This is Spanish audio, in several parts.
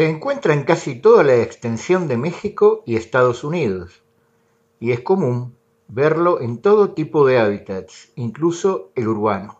Se encuentra en casi toda la extensión de México y Estados Unidos, y es común verlo en todo tipo de hábitats, incluso el urbano.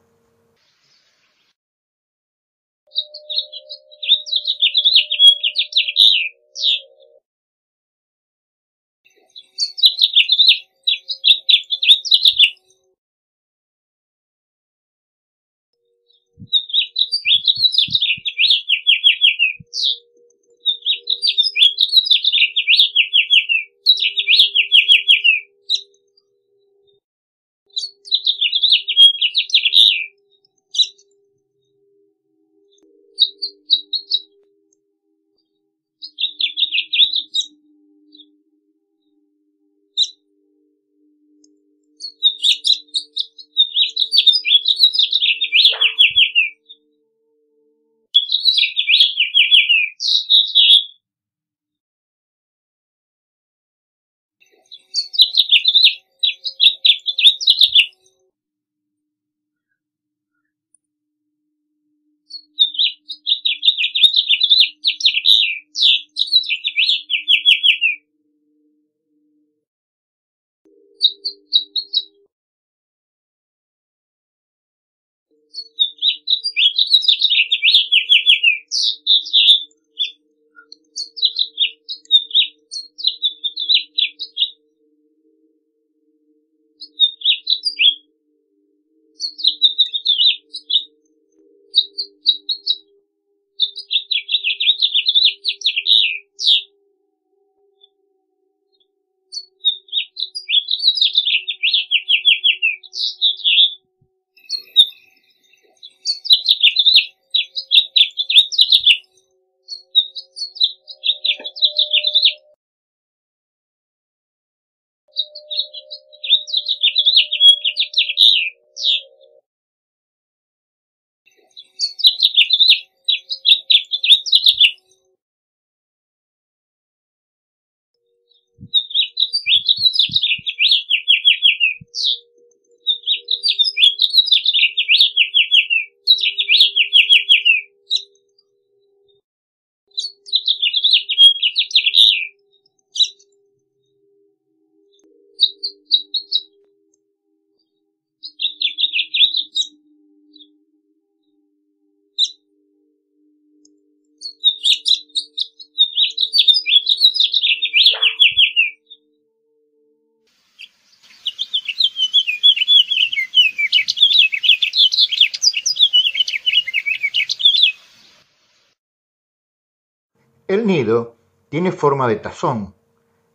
nido tiene forma de tazón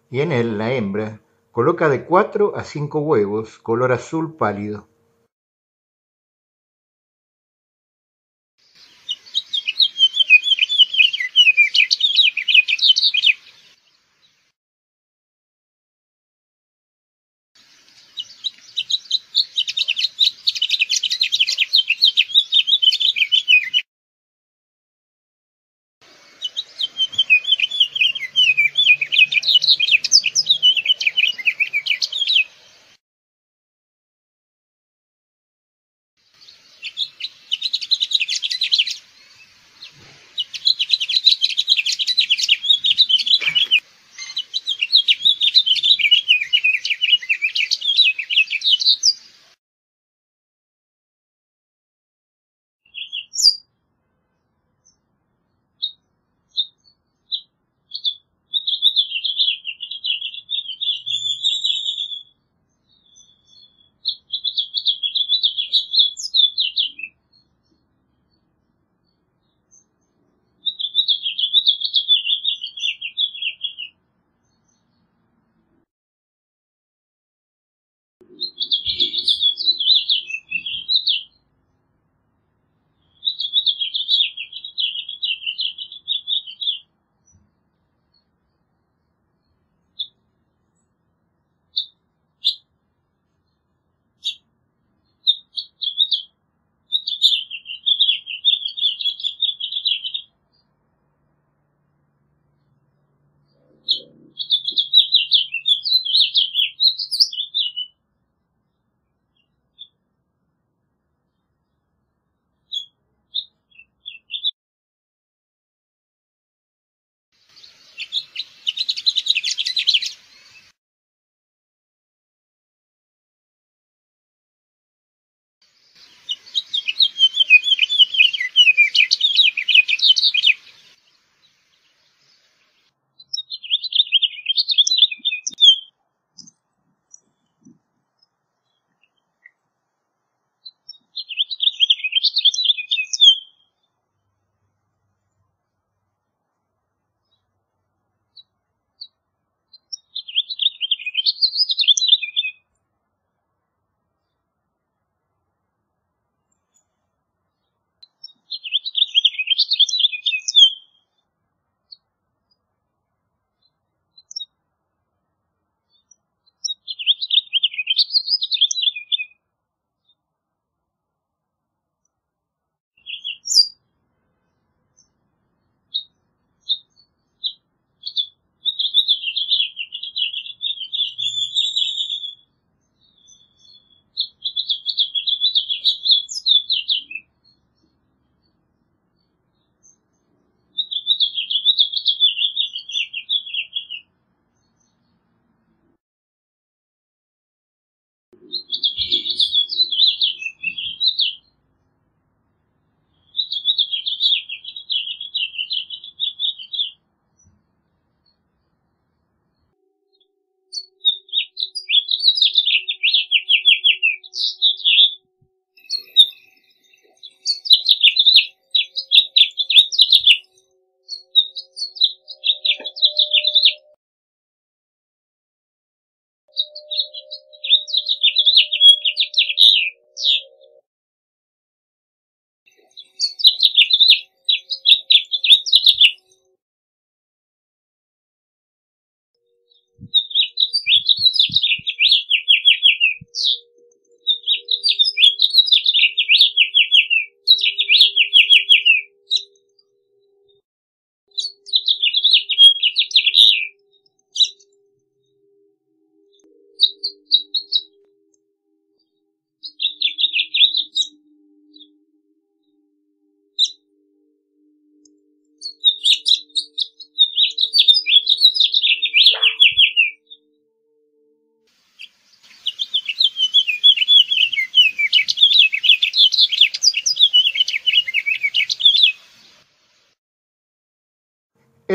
y en él la hembra coloca de 4 a 5 huevos color azul pálido.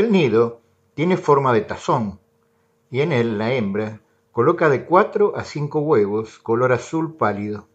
El nido tiene forma de tazón y en él la hembra coloca de cuatro a cinco huevos color azul pálido.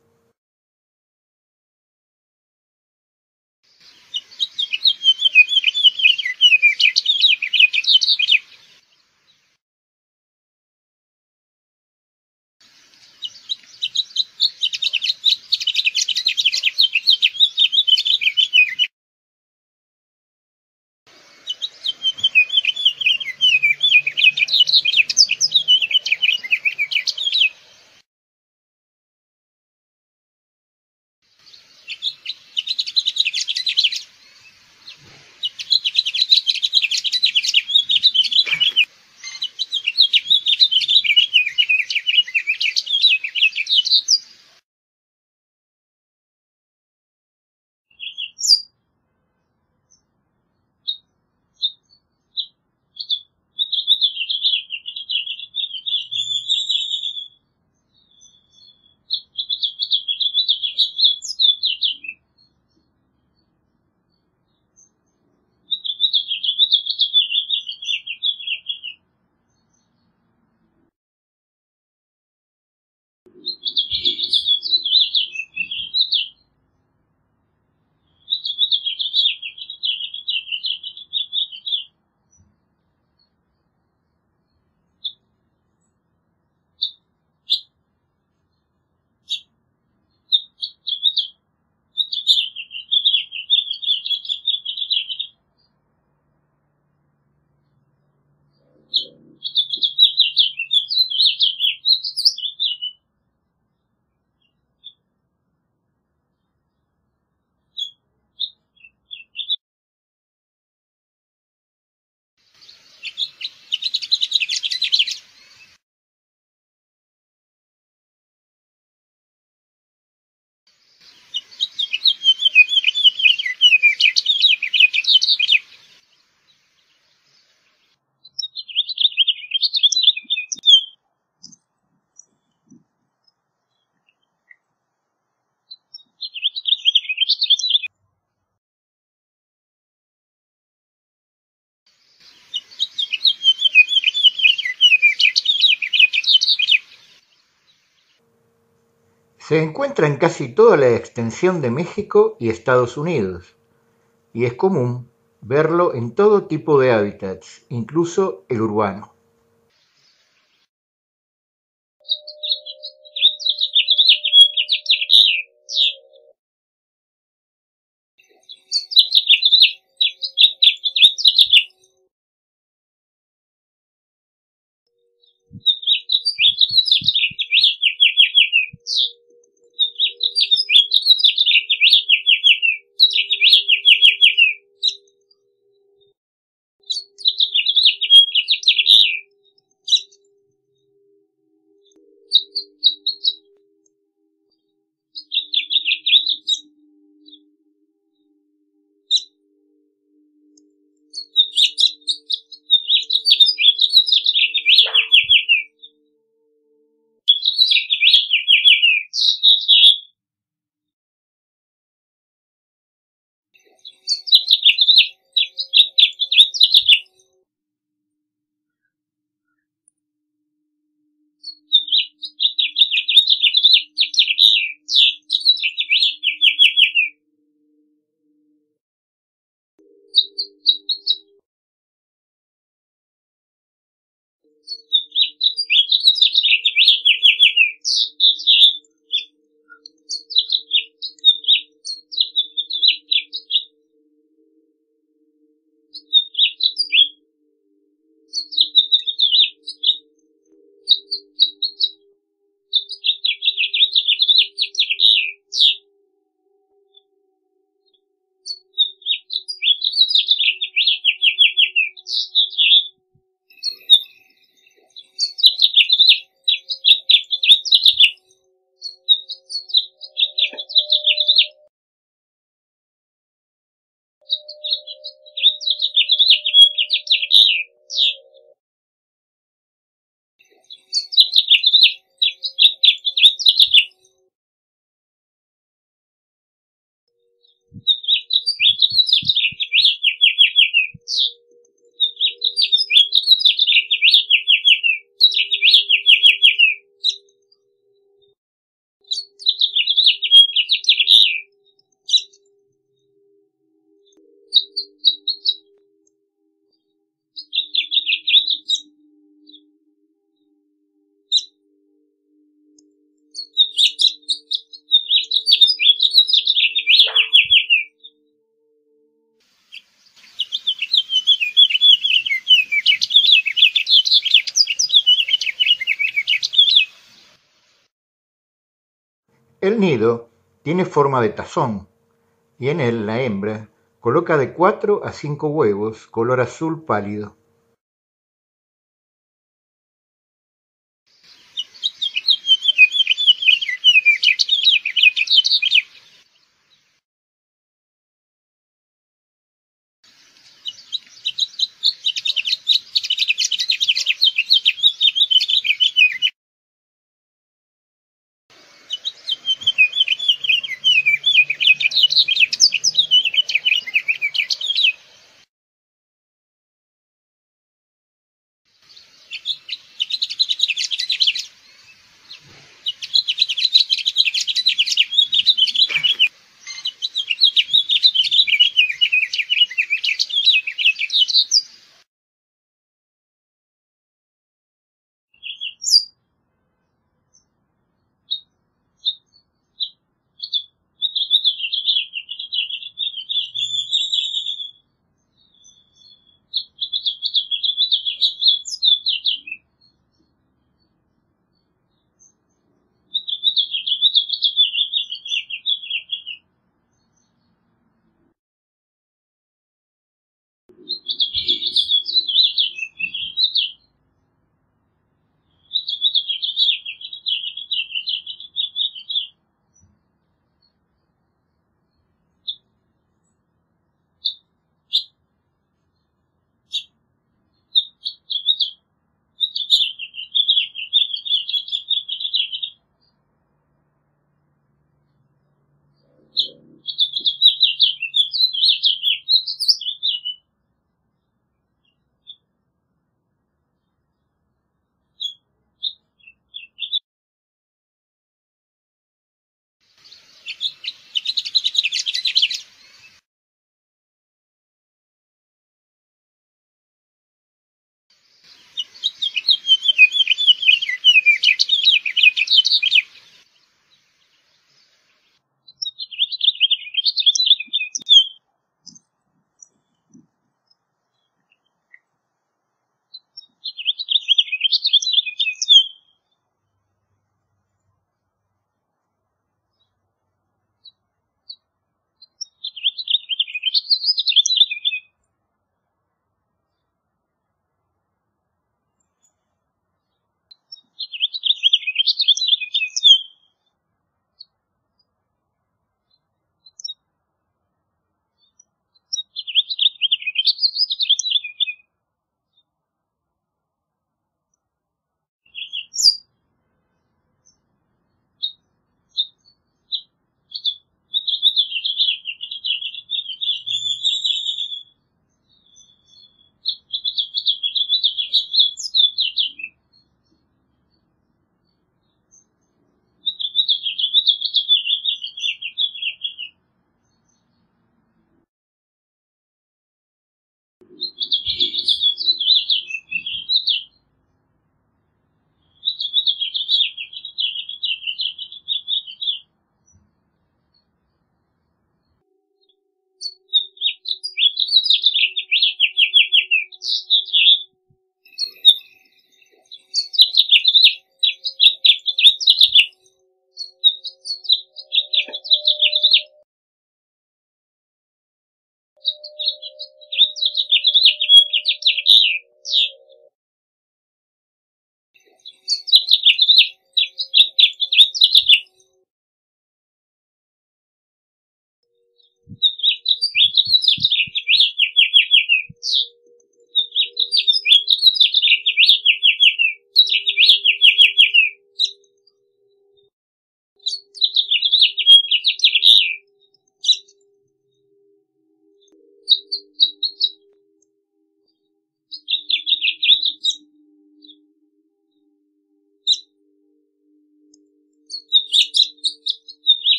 Se encuentra en casi toda la extensión de México y Estados Unidos, y es común verlo en todo tipo de hábitats, incluso el urbano. El nido tiene forma de tazón y en él la hembra coloca de 4 a 5 huevos color azul pálido.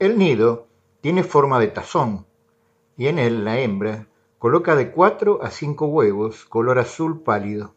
El nido tiene forma de tazón y en él la hembra Coloca de 4 a 5 huevos color azul pálido.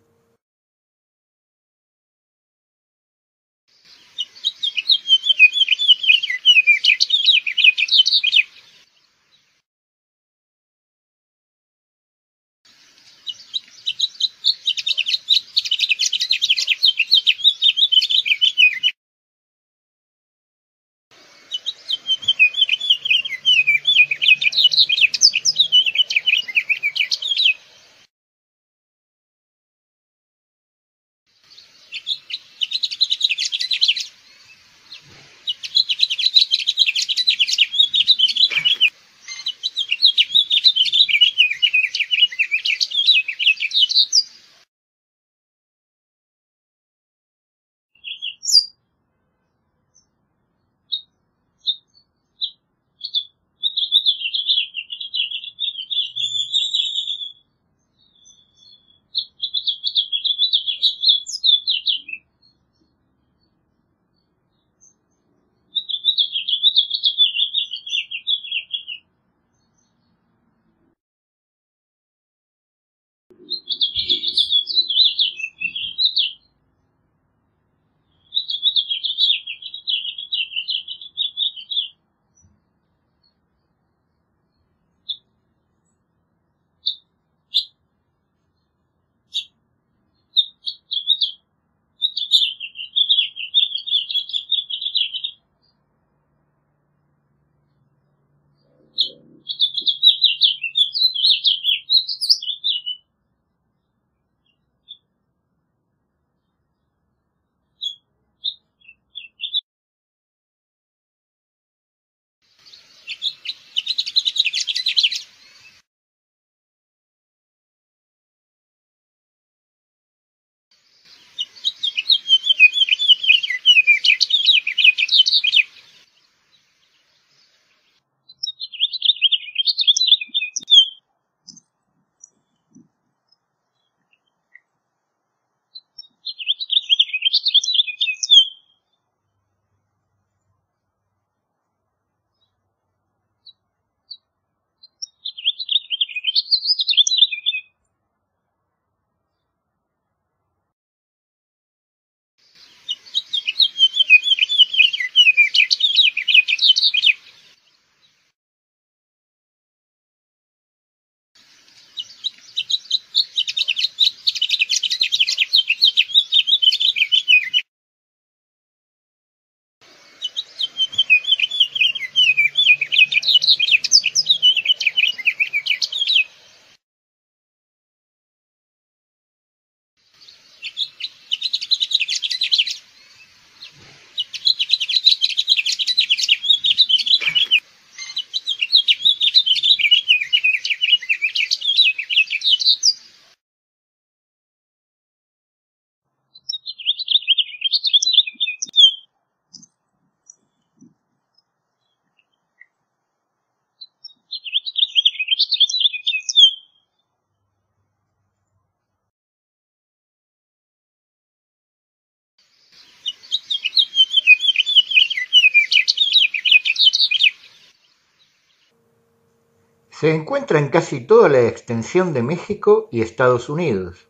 Se encuentra en casi toda la extensión de México y Estados Unidos,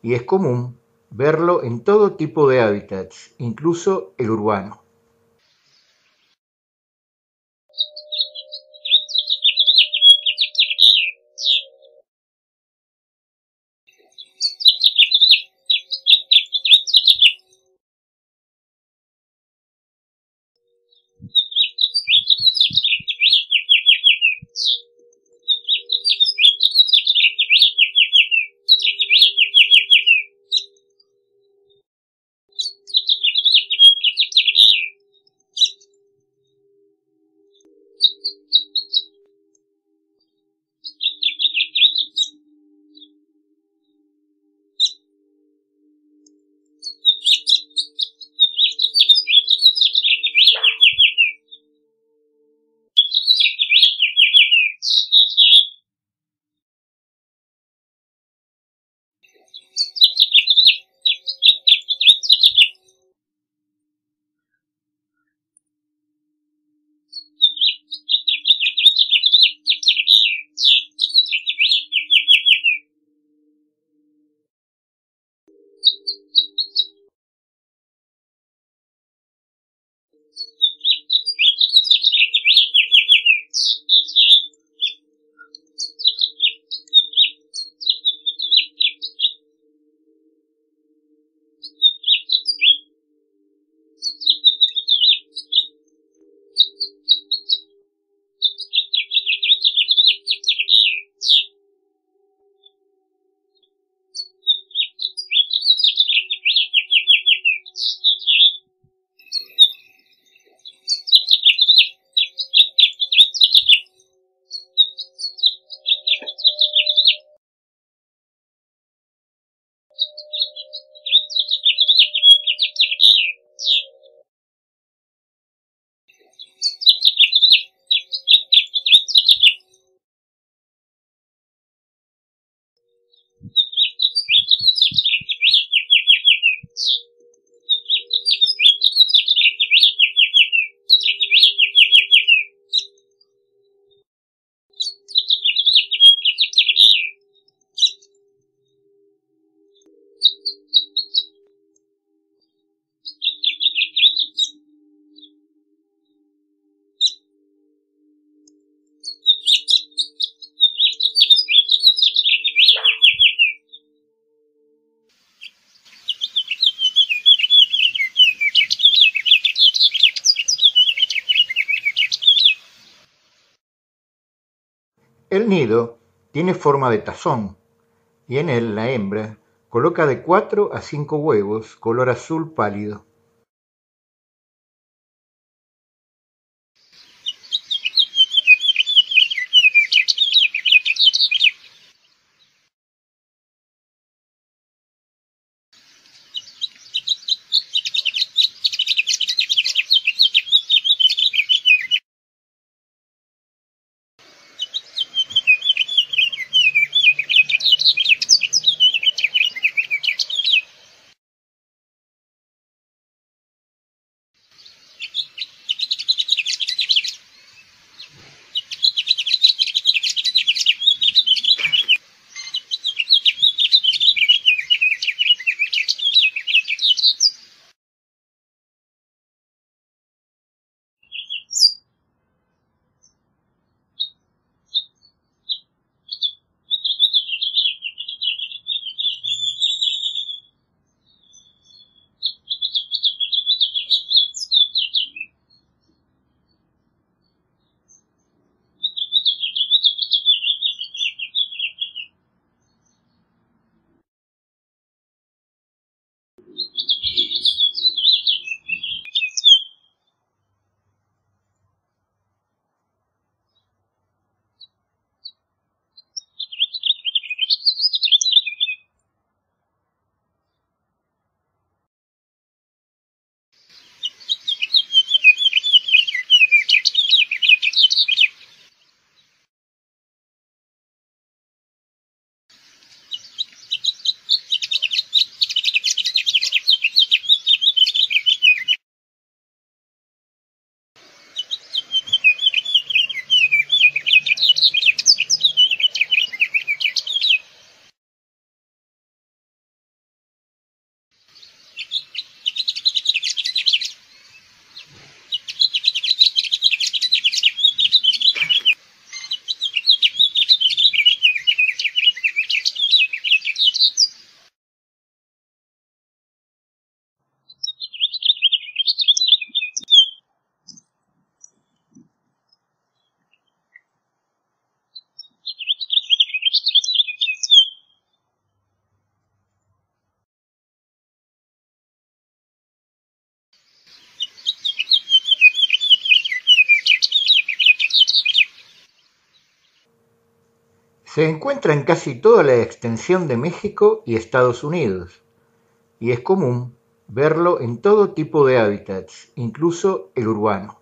y es común verlo en todo tipo de hábitats, incluso el urbano. nido tiene forma de tazón y en él la hembra coloca de cuatro a cinco huevos color azul pálido. Se encuentra en casi toda la extensión de México y Estados Unidos, y es común verlo en todo tipo de hábitats, incluso el urbano.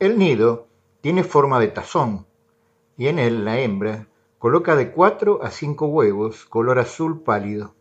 El nido tiene forma de tazón y en él la hembra coloca de cuatro a cinco huevos color azul pálido.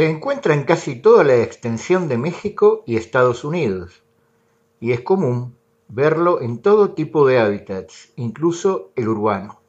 Se encuentra en casi toda la extensión de México y Estados Unidos, y es común verlo en todo tipo de hábitats, incluso el urbano.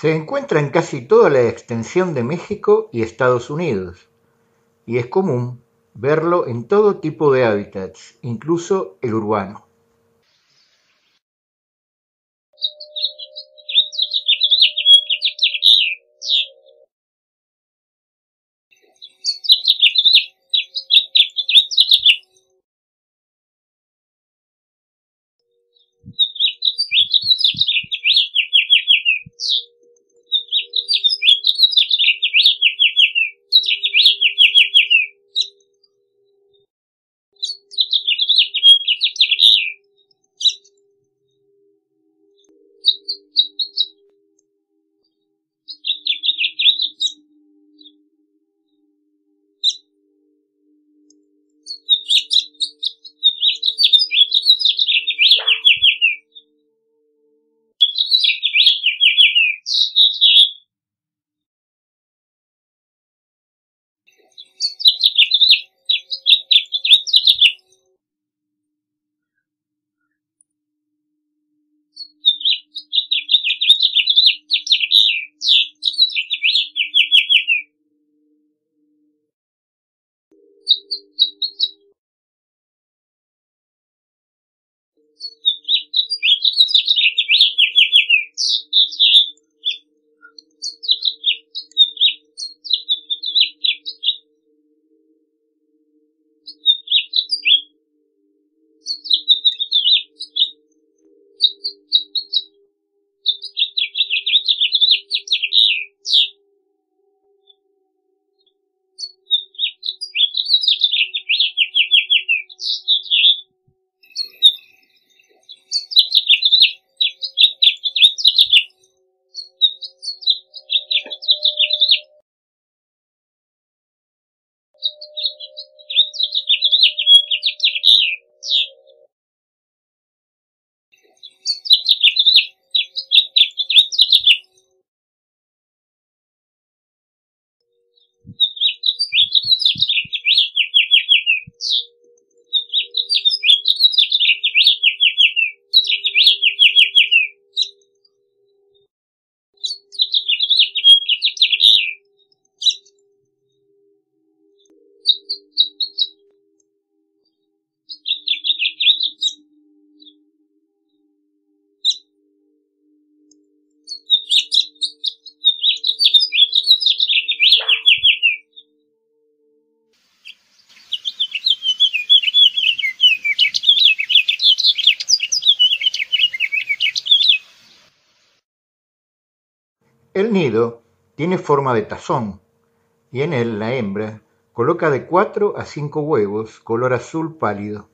Se encuentra en casi toda la extensión de México y Estados Unidos, y es común verlo en todo tipo de hábitats, incluso el urbano. nido tiene forma de tazón y en él la hembra coloca de cuatro a cinco huevos color azul pálido.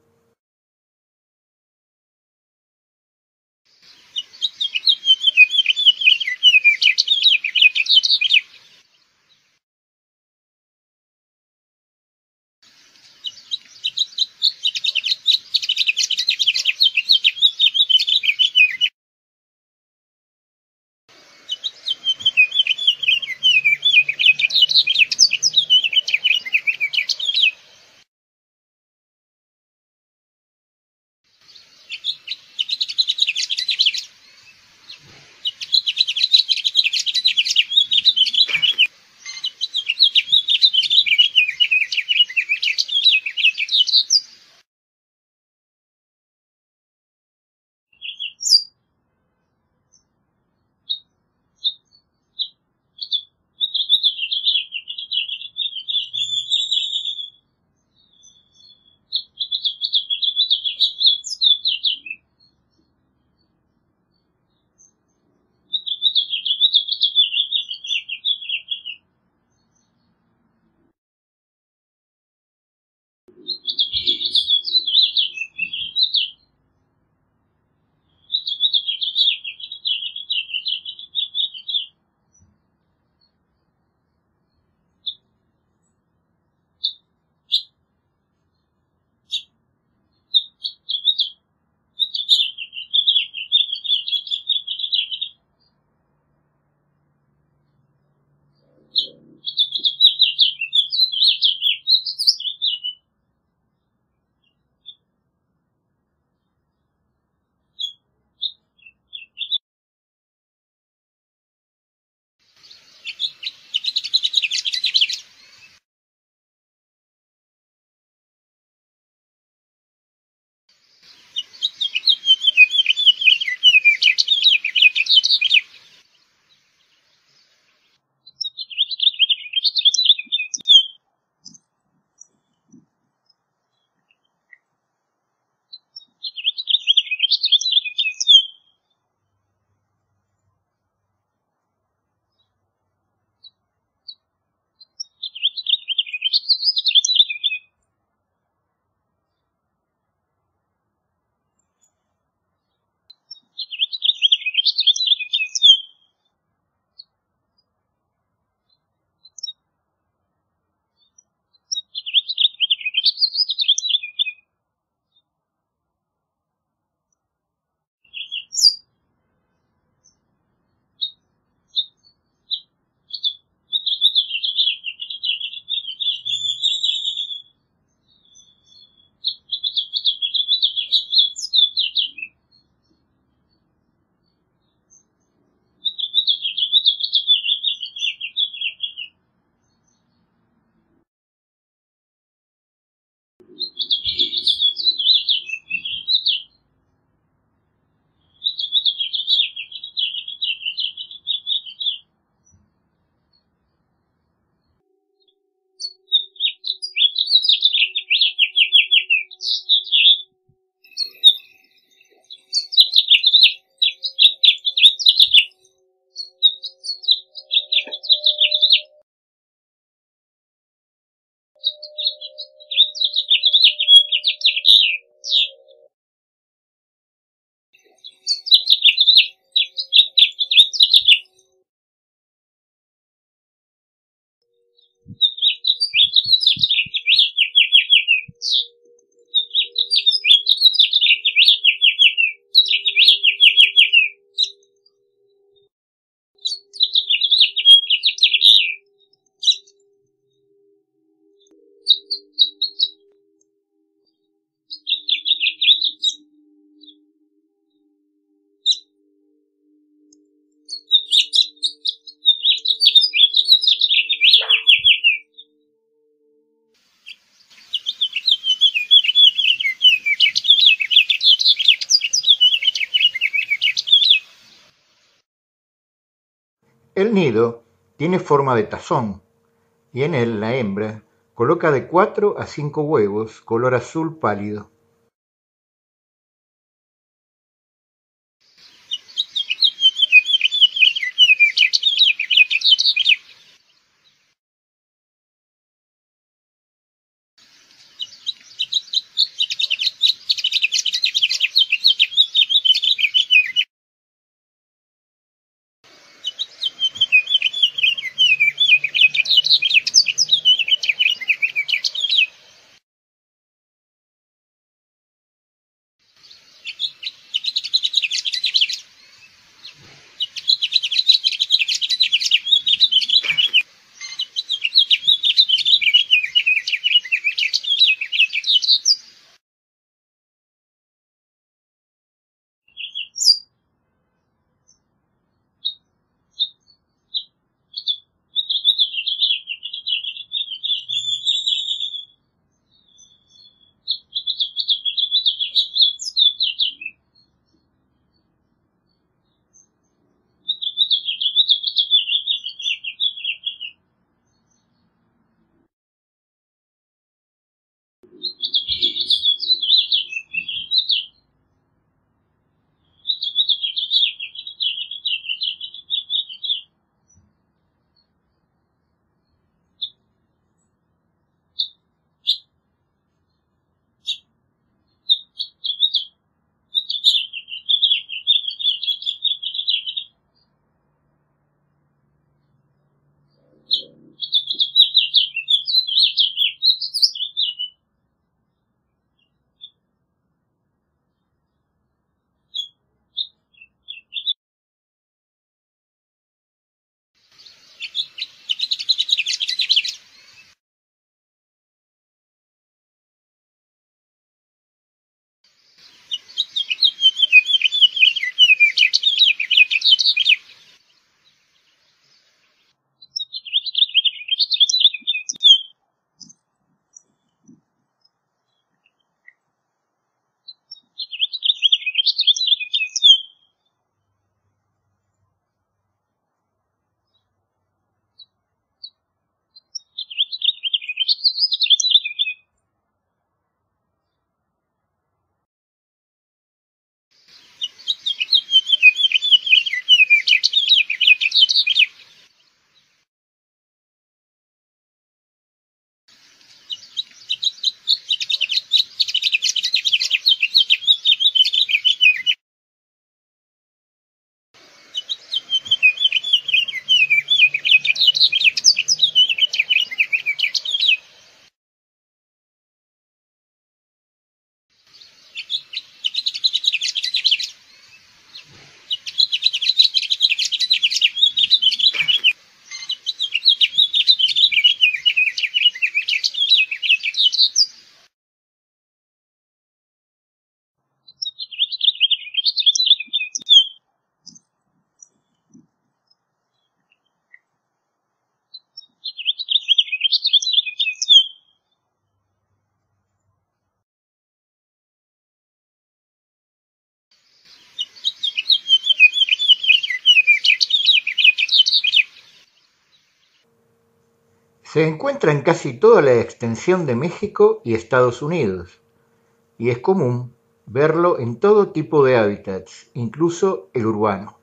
El nido tiene forma de tazón y en él la hembra coloca de 4 a 5 huevos color azul pálido. Se encuentra en casi toda la extensión de México y Estados Unidos, y es común verlo en todo tipo de hábitats, incluso el urbano.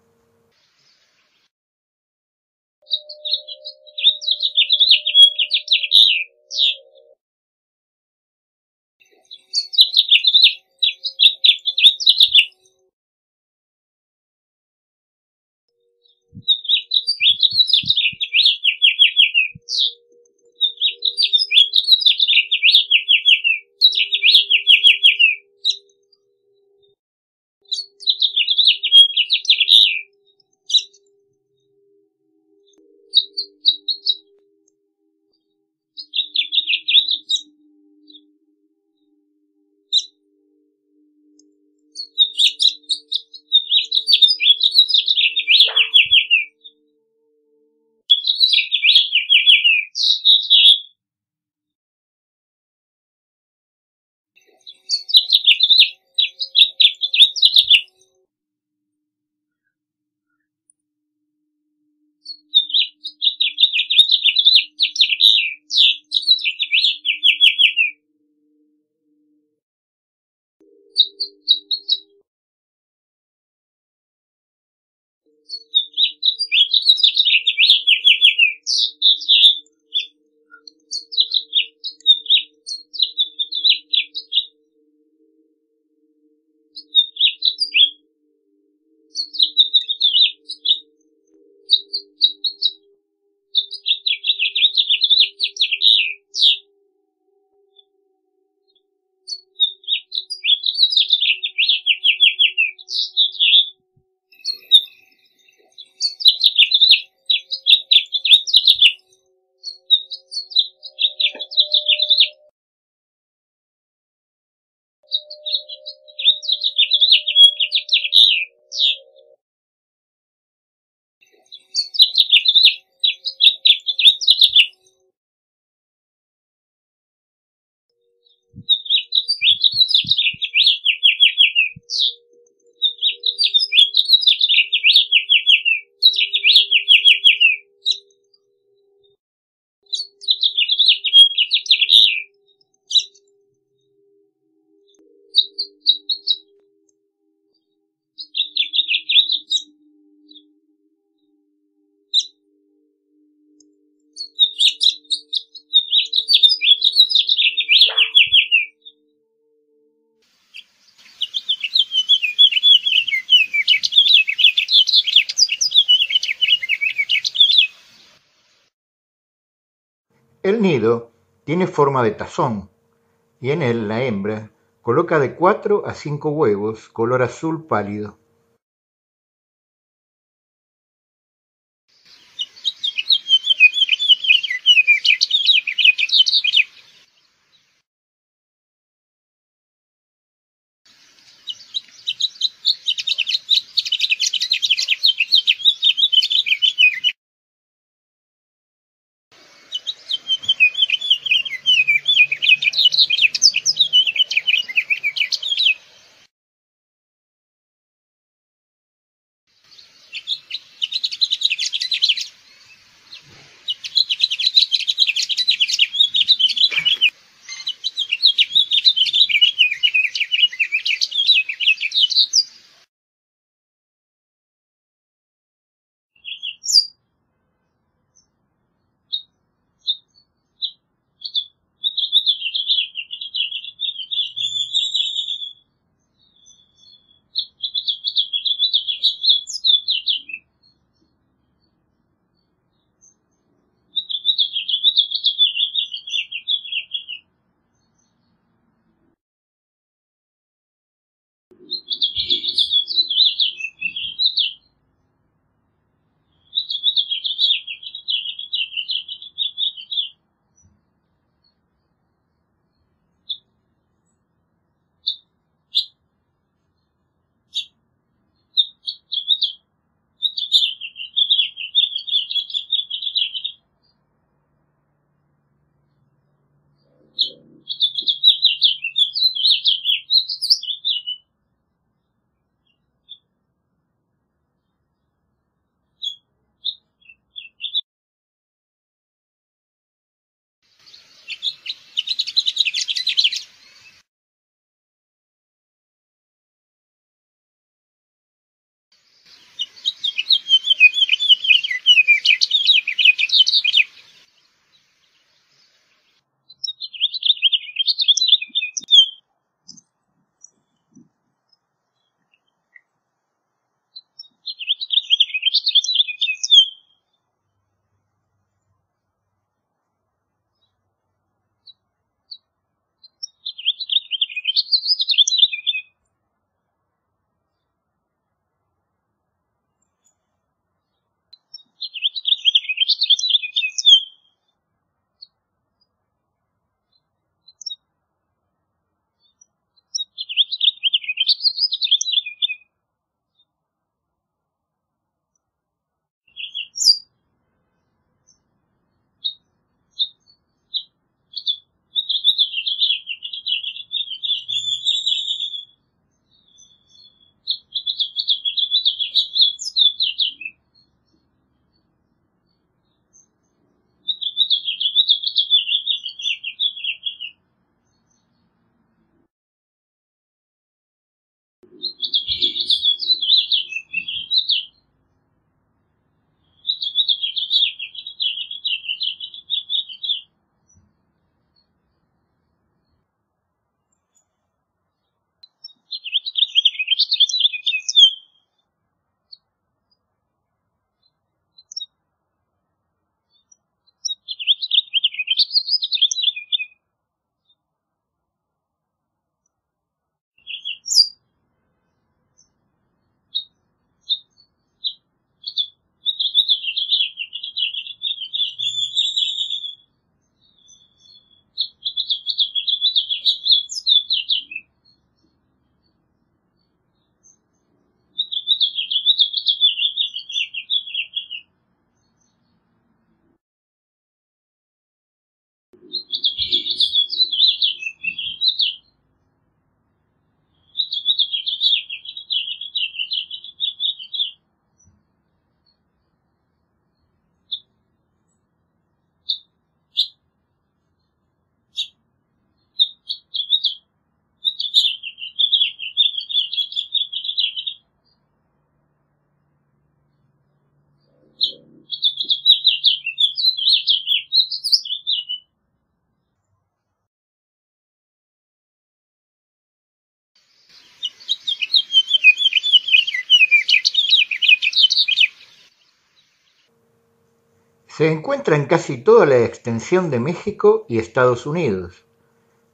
El nido tiene forma de tazón y en él la hembra coloca de cuatro a cinco huevos color azul pálido. Se encuentra en casi toda la extensión de México y Estados Unidos,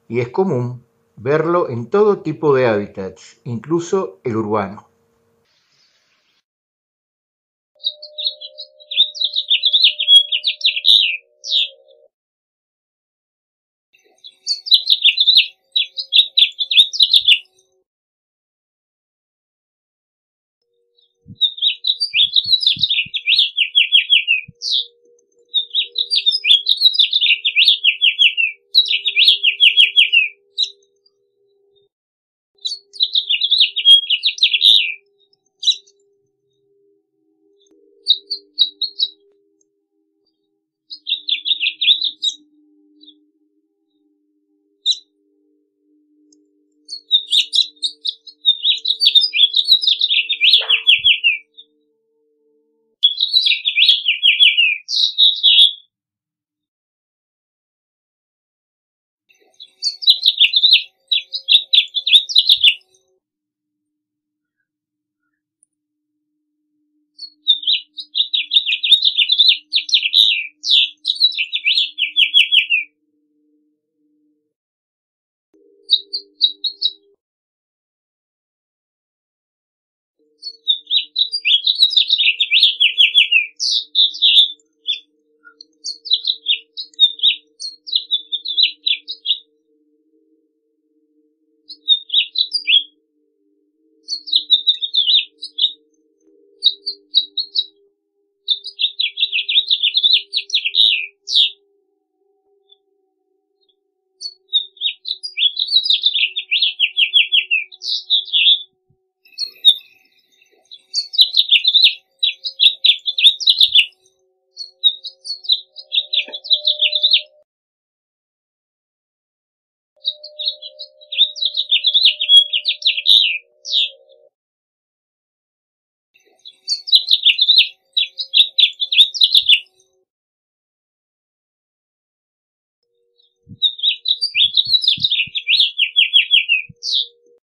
y es común verlo en todo tipo de hábitats, incluso el urbano.